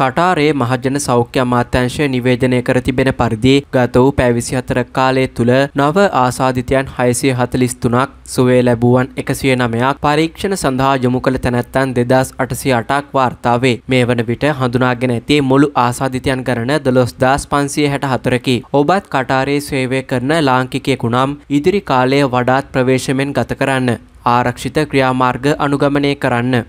කටාරේ මහජන සෞඛ්‍ය අමාත්‍යංශය නිවේදනය කර තිබෙන පරිදි ගත වූ පැවිසි හතරක් කාලය තුළ නව ආසාධිතයන් හයසිය හතලිස් තුනක් සුවේ ලැබුවන් එකසිය නමයක් පරීක්ෂණ සඳහා යොමු කළ තැනැත්තන් දෙදස් අටසි අටක් වාර්තාවේ මේ වන විට හඳුනාගෙන ඇති මුළු ආසාධිතයන් කරන දොළොස් දස් පන්සිය හැට හතරකි ඔබත් කටාරේ සේවය කරන ලාංකිකයෙකු නම් ඉදිරි කාලය වඩාත් ප්‍රවේශමෙන් ගත කරන්න ආරක්ෂිත ක්‍රියාමාර්ග අනුගමනය කරන්න